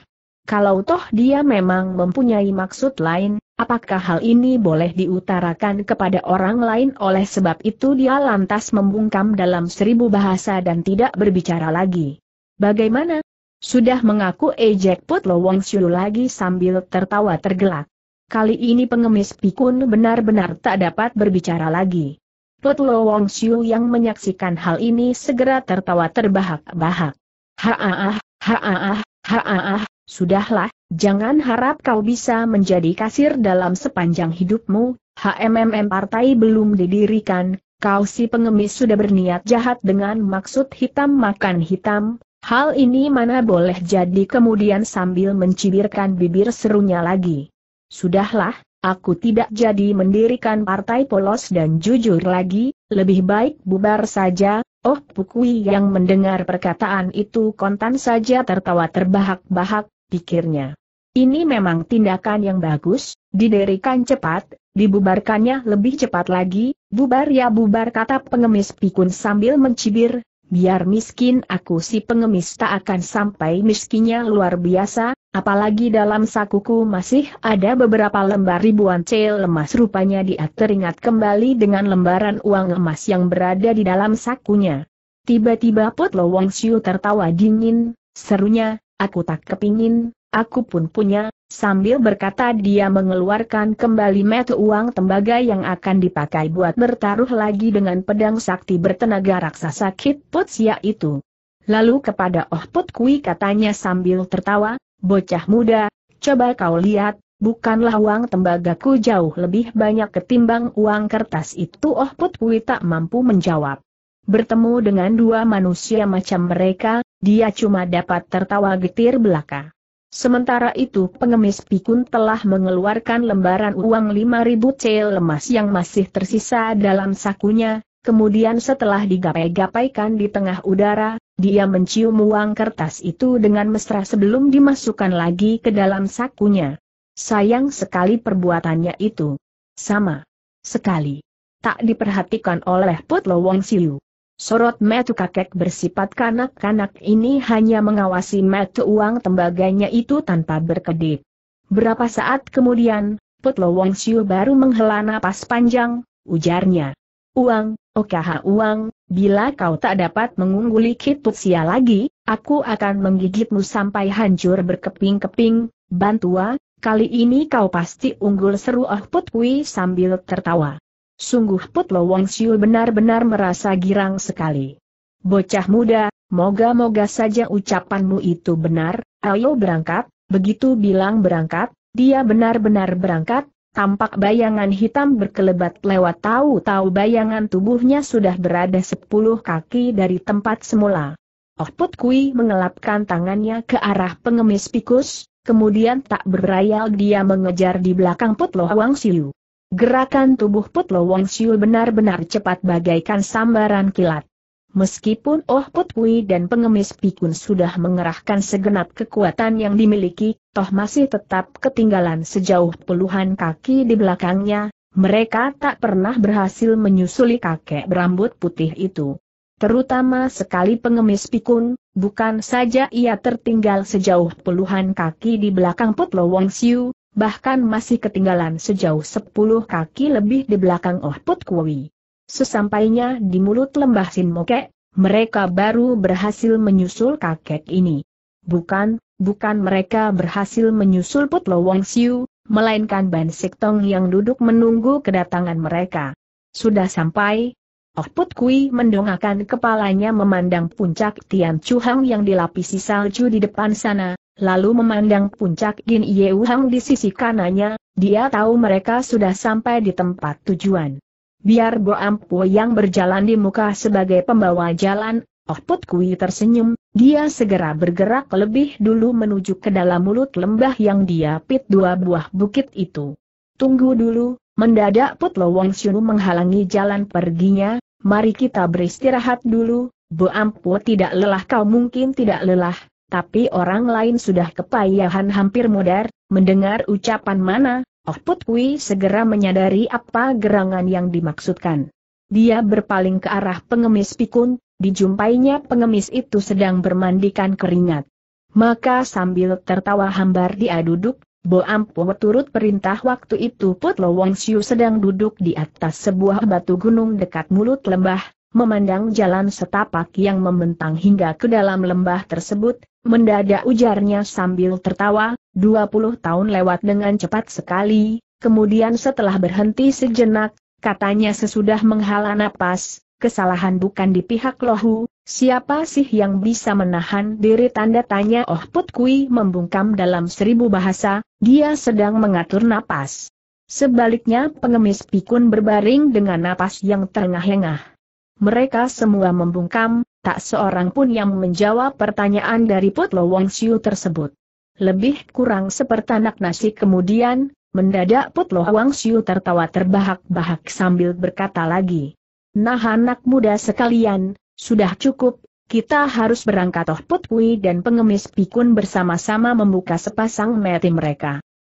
Kalau toh dia memang mempunyai maksud lain, apakah hal ini boleh diutarakan kepada orang lain oleh sebab itu dia lantas membungkam dalam seribu bahasa dan tidak berbicara lagi. Bagaimana? Sudah mengaku ejek Putlo Wong Siu lagi sambil tertawa tergelak. Kali ini pengemis pikun benar-benar tak dapat berbicara lagi. Totlo Wong Xiu yang menyaksikan hal ini segera tertawa terbahak-bahak. Haaah, haaah, haaah, sudahlah, jangan harap kau bisa menjadi kasir dalam sepanjang hidupmu, HMMM partai belum didirikan, kau si pengemis sudah berniat jahat dengan maksud hitam makan hitam, Hal ini mana boleh jadi kemudian sambil mencibirkan bibir serunya lagi. Sudahlah, aku tidak jadi mendirikan partai polos dan jujur lagi, lebih baik bubar saja, oh Pukui yang mendengar perkataan itu kontan saja tertawa terbahak-bahak, pikirnya. Ini memang tindakan yang bagus, didirikan cepat, dibubarkannya lebih cepat lagi, bubar ya bubar kata pengemis pikun sambil mencibir, biar miskin aku si pengemis tak akan sampai miskinnya luar biasa, apalagi dalam sakuku masih ada beberapa lembar ribuan cel emas rupanya dia teringat kembali dengan lembaran uang emas yang berada di dalam sakunya. Tiba-tiba Pot Wong Siu tertawa dingin, serunya, aku tak kepingin, Aku pun punya, sambil berkata dia mengeluarkan kembali metu uang tembaga yang akan dipakai buat bertaruh lagi dengan pedang sakti bertenaga raksasa Kit Puts itu. Lalu kepada Oh Put Kui katanya sambil tertawa, bocah muda, coba kau lihat, bukanlah uang tembagaku jauh lebih banyak ketimbang uang kertas itu Oh Put Kui tak mampu menjawab. Bertemu dengan dua manusia macam mereka, dia cuma dapat tertawa getir belaka. Sementara itu pengemis pikun telah mengeluarkan lembaran uang 5.000 cel lemas yang masih tersisa dalam sakunya, kemudian setelah digapai-gapaikan di tengah udara, dia mencium uang kertas itu dengan mesra sebelum dimasukkan lagi ke dalam sakunya. Sayang sekali perbuatannya itu. Sama. Sekali. Tak diperhatikan oleh Putlo Wong Siu. Sorot metu kakek bersifat kanak-kanak ini hanya mengawasi metu uang tembaganya itu tanpa berkedip. Berapa saat kemudian, Putlo Wong Siu baru menghela napas panjang, ujarnya. Uang, okaha uang, bila kau tak dapat mengungguli sia lagi, aku akan menggigitmu sampai hancur berkeping-keping, bantua, kali ini kau pasti unggul seru Oh Putwi sambil tertawa. Sungguh Put Lo Wong Siu benar-benar merasa girang sekali. Bocah muda, moga-moga saja ucapanmu itu benar, ayo berangkat, begitu bilang berangkat, dia benar-benar berangkat, tampak bayangan hitam berkelebat lewat tahu-tahu bayangan tubuhnya sudah berada sepuluh kaki dari tempat semula. Oh Put Kui mengelapkan tangannya ke arah pengemis pikus, kemudian tak berayal dia mengejar di belakang Put Lo Siu. Gerakan tubuh Putlo Wong Siu benar-benar cepat bagaikan sambaran kilat. Meskipun Oh Put Kui dan pengemis Pikun sudah mengerahkan segenap kekuatan yang dimiliki, toh masih tetap ketinggalan sejauh puluhan kaki di belakangnya, mereka tak pernah berhasil menyusuli kakek berambut putih itu. Terutama sekali pengemis Pikun, bukan saja ia tertinggal sejauh puluhan kaki di belakang Putlo Wong Siu, bahkan masih ketinggalan sejauh 10 kaki lebih di belakang Oh Put Kui. Sesampainya di mulut lembah Sin Moke, mereka baru berhasil menyusul kakek ini. Bukan, bukan mereka berhasil menyusul Put Lo Wong Siu, melainkan Ban Tong yang duduk menunggu kedatangan mereka. Sudah sampai, Oh Put Kui mendongakkan kepalanya memandang puncak Tian Chu Hang yang dilapisi salju di depan sana, lalu memandang puncak Gin Ye Wuhang di sisi kanannya, dia tahu mereka sudah sampai di tempat tujuan. Biar Bo Ampu yang berjalan di muka sebagai pembawa jalan, Oh Put Kui tersenyum, dia segera bergerak lebih dulu menuju ke dalam mulut lembah yang dia pit dua buah bukit itu. Tunggu dulu, mendadak Put Lo Wong Xiu menghalangi jalan perginya, mari kita beristirahat dulu, Bo Ampu tidak lelah kau mungkin tidak lelah, tapi orang lain sudah kepayahan hampir modar, mendengar ucapan mana, Oh Put Kui segera menyadari apa gerangan yang dimaksudkan. Dia berpaling ke arah pengemis pikun, dijumpainya pengemis itu sedang bermandikan keringat. Maka sambil tertawa hambar dia duduk, Bo Ampo turut perintah waktu itu Put Lo Wong Siu sedang duduk di atas sebuah batu gunung dekat mulut lembah, Memandang jalan setapak yang membentang hingga ke dalam lembah tersebut, mendadak ujarnya sambil tertawa, 20 tahun lewat dengan cepat sekali, kemudian setelah berhenti sejenak, katanya sesudah menghala napas, kesalahan bukan di pihak lohu, siapa sih yang bisa menahan diri tanda tanya Oh Put Kui membungkam dalam seribu bahasa, dia sedang mengatur napas. Sebaliknya pengemis pikun berbaring dengan napas yang terengah-engah. Mereka semua membungkam, tak seorang pun yang menjawab pertanyaan dari Putlo Wangxiu tersebut. Lebih kurang seperti anak nasi kemudian, mendadak Putlo Wangxiu tertawa terbahak-bahak sambil berkata lagi. Nah anak muda sekalian, sudah cukup, kita harus berangkat Toh Putwi dan pengemis pikun bersama-sama membuka sepasang mata mereka.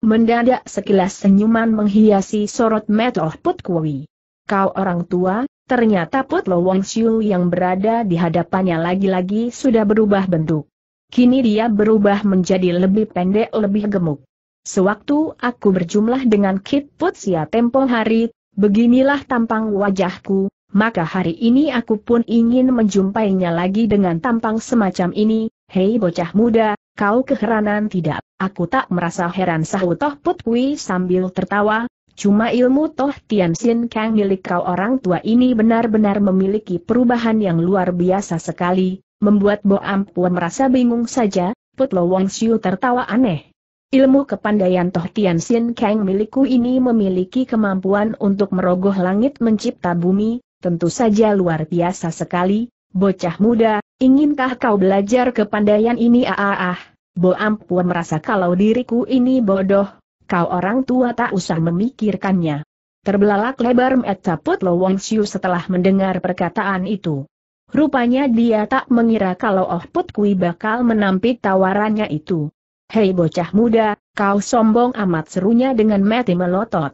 Mendadak sekilas senyuman menghiasi sorot Oh putkui. Kau orang tua, Ternyata Putlo Wong Siu yang berada di hadapannya lagi-lagi sudah berubah bentuk. Kini dia berubah menjadi lebih pendek lebih gemuk. Sewaktu aku berjumlah dengan Kit Put sia tempo hari, beginilah tampang wajahku, maka hari ini aku pun ingin menjumpainya lagi dengan tampang semacam ini, hei bocah muda, kau keheranan tidak, aku tak merasa heran sahutoh Put Putwi sambil tertawa, Cuma ilmu Toh Tian Sin Kang milik kau orang tua ini benar-benar memiliki perubahan yang luar biasa sekali, membuat Bo Ampuan merasa bingung saja, Put Lo Wong Siu tertawa aneh. Ilmu kepandaian Toh Tian Sin Kang milikku ini memiliki kemampuan untuk merogoh langit mencipta bumi, tentu saja luar biasa sekali, bocah muda, inginkah kau belajar kepandaian ini ah ah ah, Bo Ampuan merasa kalau diriku ini bodoh, Kau orang tua tak usah memikirkannya. Terbelalak lebar Metaput Lo Wong Siu setelah mendengar perkataan itu. Rupanya dia tak mengira kalau Oh Put Kui bakal menampik tawarannya itu. Hei bocah muda, kau sombong amat serunya dengan mati melotot.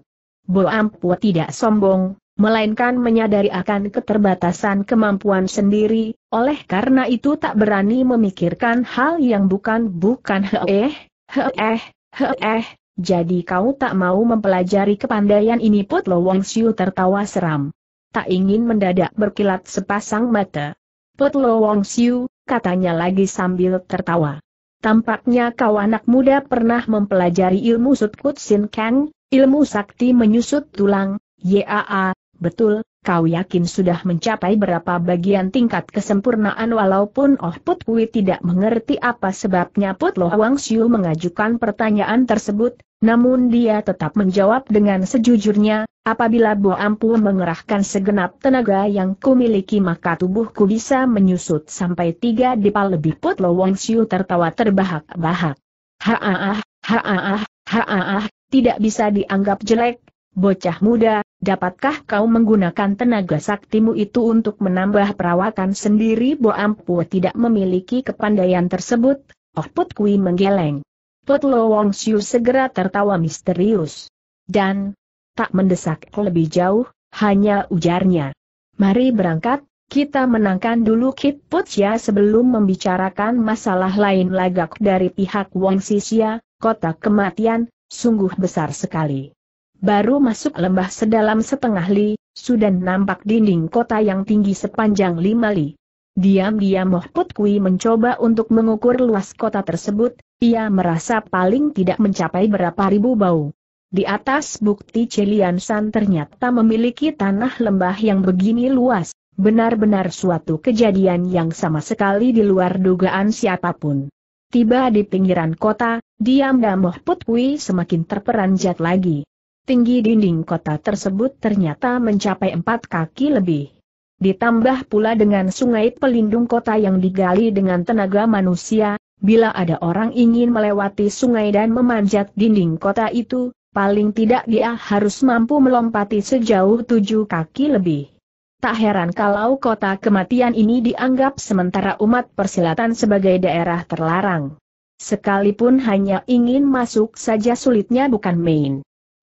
Bo Ampua tidak sombong, melainkan menyadari akan keterbatasan kemampuan sendiri, oleh karena itu tak berani memikirkan hal yang bukan-bukan heeh, heeh, heeh, jadi kau tak mau mempelajari kepandaian ini Put Lo Wong Siu tertawa seram. Tak ingin mendadak berkilat sepasang mata. Put Lo Wong Siu, katanya lagi sambil tertawa. Tampaknya kau anak muda pernah mempelajari ilmu Sut Kut Sin Kang, ilmu sakti menyusut tulang, YAA, betul, kau yakin sudah mencapai berapa bagian tingkat kesempurnaan walaupun Oh Put Kui tidak mengerti apa sebabnya Put Lo Wang Siu mengajukan pertanyaan tersebut, namun dia tetap menjawab dengan sejujurnya, apabila Bo Ampu mengerahkan segenap tenaga yang kumiliki maka tubuhku bisa menyusut sampai tiga dipal lebih put Lo Wong Siu tertawa terbahak-bahak. Haah, haah, haah, tidak bisa dianggap jelek, bocah muda, dapatkah kau menggunakan tenaga saktimu itu untuk menambah perawakan sendiri Bo Ampu tidak memiliki kepandaian tersebut, Oh Put Kui menggeleng. Put Lo Wong Siu segera tertawa misterius. Dan, tak mendesak lebih jauh, hanya ujarnya. Mari berangkat, kita menangkan dulu Kit Putsia ya sebelum membicarakan masalah lain lagak dari pihak Wang Sisia, kota kematian, sungguh besar sekali. Baru masuk lembah sedalam setengah li, sudah nampak dinding kota yang tinggi sepanjang lima li. Diam-diam Mohput Kui mencoba untuk mengukur luas kota tersebut, ia merasa paling tidak mencapai berapa ribu bau. Di atas bukti Celian San ternyata memiliki tanah lembah yang begini luas, benar-benar suatu kejadian yang sama sekali di luar dugaan siapapun. Tiba di pinggiran kota, diam-diam Mohput Kui semakin terperanjat lagi. Tinggi dinding kota tersebut ternyata mencapai empat kaki lebih ditambah pula dengan sungai pelindung kota yang digali dengan tenaga manusia, bila ada orang ingin melewati sungai dan memanjat dinding kota itu, paling tidak dia harus mampu melompati sejauh tujuh kaki lebih. Tak heran kalau kota kematian ini dianggap sementara umat persilatan sebagai daerah terlarang. Sekalipun hanya ingin masuk saja sulitnya bukan main.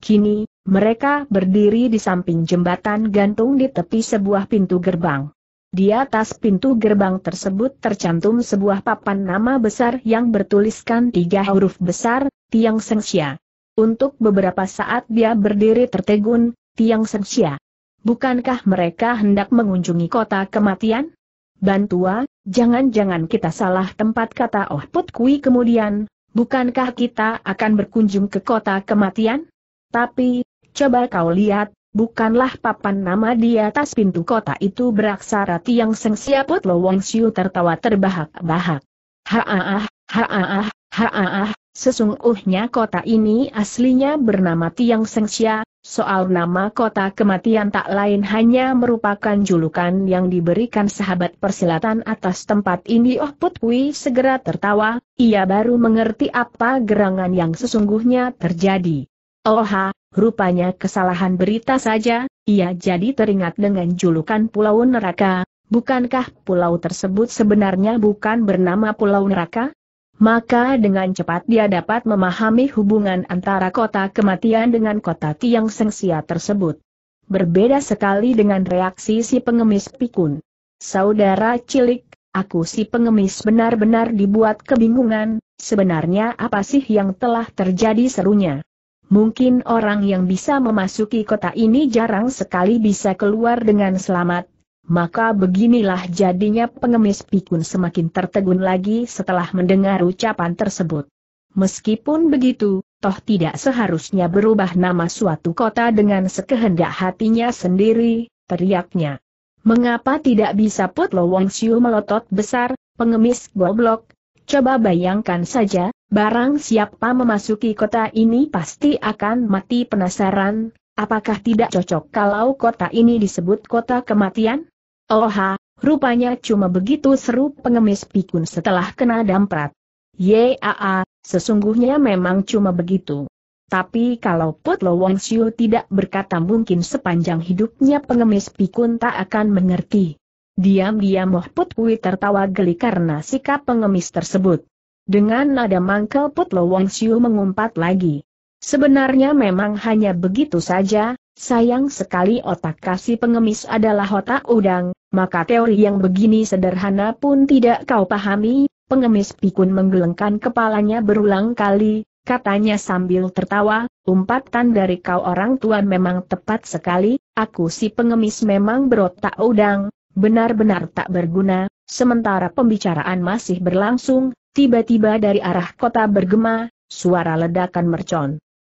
Kini, mereka berdiri di samping jembatan gantung di tepi sebuah pintu gerbang. Di atas pintu gerbang tersebut tercantum sebuah papan nama besar yang bertuliskan tiga huruf besar, Tiang Sengsia. Untuk beberapa saat dia berdiri tertegun, Tiang Sengsia. Bukankah mereka hendak mengunjungi kota kematian? Bantua, jangan-jangan kita salah tempat kata Oh Put Kui kemudian, bukankah kita akan berkunjung ke kota kematian? Tapi, Coba kau lihat, bukanlah papan nama di atas pintu kota itu beraksara tiang seng siaput Lo Wong Siu tertawa terbahak-bahak. Haaah, haaah, ah sesungguhnya kota ini aslinya bernama Tiang Sengsia, soal nama kota kematian tak lain hanya merupakan julukan yang diberikan sahabat persilatan atas tempat ini Oh Putwi segera tertawa, ia baru mengerti apa gerangan yang sesungguhnya terjadi. Oh ha. Rupanya kesalahan berita saja, ia jadi teringat dengan julukan Pulau Neraka, bukankah pulau tersebut sebenarnya bukan bernama Pulau Neraka? Maka dengan cepat dia dapat memahami hubungan antara kota kematian dengan kota tiang sengsia tersebut. Berbeda sekali dengan reaksi si pengemis pikun. Saudara cilik, aku si pengemis benar-benar dibuat kebingungan, sebenarnya apa sih yang telah terjadi serunya. Mungkin orang yang bisa memasuki kota ini jarang sekali bisa keluar dengan selamat. Maka beginilah jadinya pengemis pikun semakin tertegun lagi setelah mendengar ucapan tersebut. Meskipun begitu, toh tidak seharusnya berubah nama suatu kota dengan sekehendak hatinya sendiri, teriaknya. Mengapa tidak bisa Put Lo Wong Siu melotot besar, pengemis goblok? Coba bayangkan saja, Barang siapa memasuki kota ini pasti akan mati penasaran, apakah tidak cocok kalau kota ini disebut kota kematian? Oha, rupanya cuma begitu seru pengemis pikun setelah kena damprat. Yaa, sesungguhnya memang cuma begitu. Tapi kalau Putlo Wong Siu tidak berkata mungkin sepanjang hidupnya pengemis pikun tak akan mengerti. Diam-diam Moh Put tertawa geli karena sikap pengemis tersebut. Dengan nada mangkel Putlo Wong Siu mengumpat lagi. Sebenarnya memang hanya begitu saja, sayang sekali otak kasih pengemis adalah otak udang, maka teori yang begini sederhana pun tidak kau pahami, pengemis pikun menggelengkan kepalanya berulang kali, katanya sambil tertawa, umpatan dari kau orang tua memang tepat sekali, aku si pengemis memang berotak udang, benar-benar tak berguna, sementara pembicaraan masih berlangsung, Tiba-tiba dari arah kota bergema, suara ledakan mercon.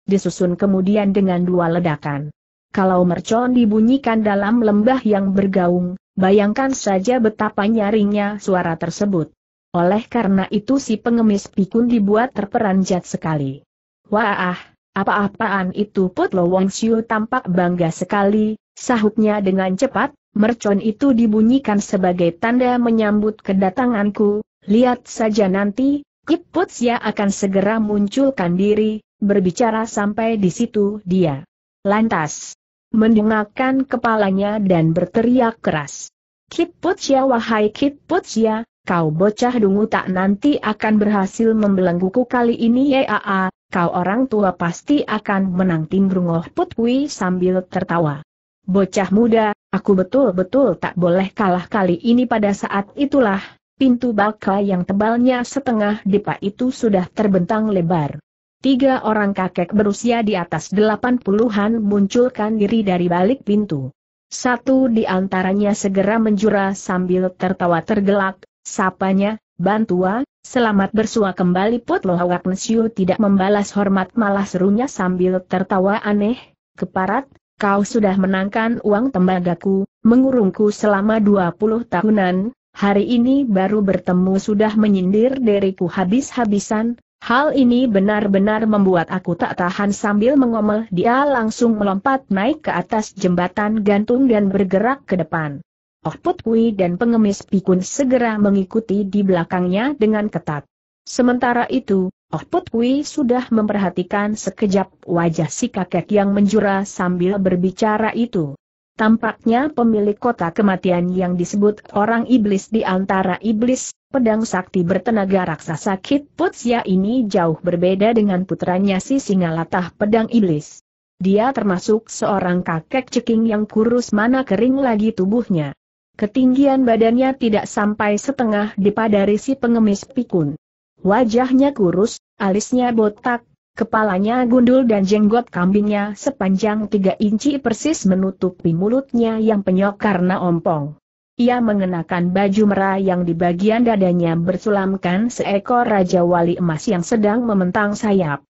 Disusun kemudian dengan dua ledakan. Kalau mercon dibunyikan dalam lembah yang bergaung, bayangkan saja betapa nyaringnya suara tersebut. Oleh karena itu si pengemis pikun dibuat terperanjat sekali. Wah, apa-apaan itu Putlo Wong Siu tampak bangga sekali, sahutnya dengan cepat, mercon itu dibunyikan sebagai tanda menyambut kedatanganku, Lihat saja nanti, Kip Putsia ya akan segera munculkan diri, berbicara sampai di situ dia. Lantas, mendengarkan kepalanya dan berteriak keras. Kip Putsia ya, wahai Kip Putsia, ya, kau bocah dungu tak nanti akan berhasil membelengguku kali ini yaa, kau orang tua pasti akan menang timbrungoh putwi sambil tertawa. Bocah muda, aku betul-betul tak boleh kalah kali ini pada saat itulah, pintu balka yang tebalnya setengah dipa itu sudah terbentang lebar. Tiga orang kakek berusia di atas delapan puluhan munculkan diri dari balik pintu. Satu di antaranya segera menjura sambil tertawa tergelak, sapanya, Bantua, selamat bersua kembali awak Hawaknesiu tidak membalas hormat malah serunya sambil tertawa aneh, keparat, kau sudah menangkan uang tembagaku, mengurungku selama dua puluh tahunan, hari ini baru bertemu sudah menyindir diriku habis-habisan, hal ini benar-benar membuat aku tak tahan sambil mengomel dia langsung melompat naik ke atas jembatan gantung dan bergerak ke depan. Oh Put Kui dan pengemis pikun segera mengikuti di belakangnya dengan ketat. Sementara itu, Oh Put Kui sudah memperhatikan sekejap wajah si kakek yang menjura sambil berbicara itu. Tampaknya pemilik kota kematian yang disebut orang iblis di antara iblis, pedang sakti bertenaga raksasa Kit Putsia ini jauh berbeda dengan putranya si singa latah Pedang Iblis. Dia termasuk seorang kakek ceking yang kurus mana kering lagi tubuhnya. Ketinggian badannya tidak sampai setengah dipadari si pengemis pikun. Wajahnya kurus, alisnya botak, Kepalanya gundul dan jenggot kambingnya sepanjang tiga inci persis menutupi mulutnya yang penyok karena ompong. Ia mengenakan baju merah yang di bagian dadanya bersulamkan seekor raja wali emas yang sedang mementang sayap.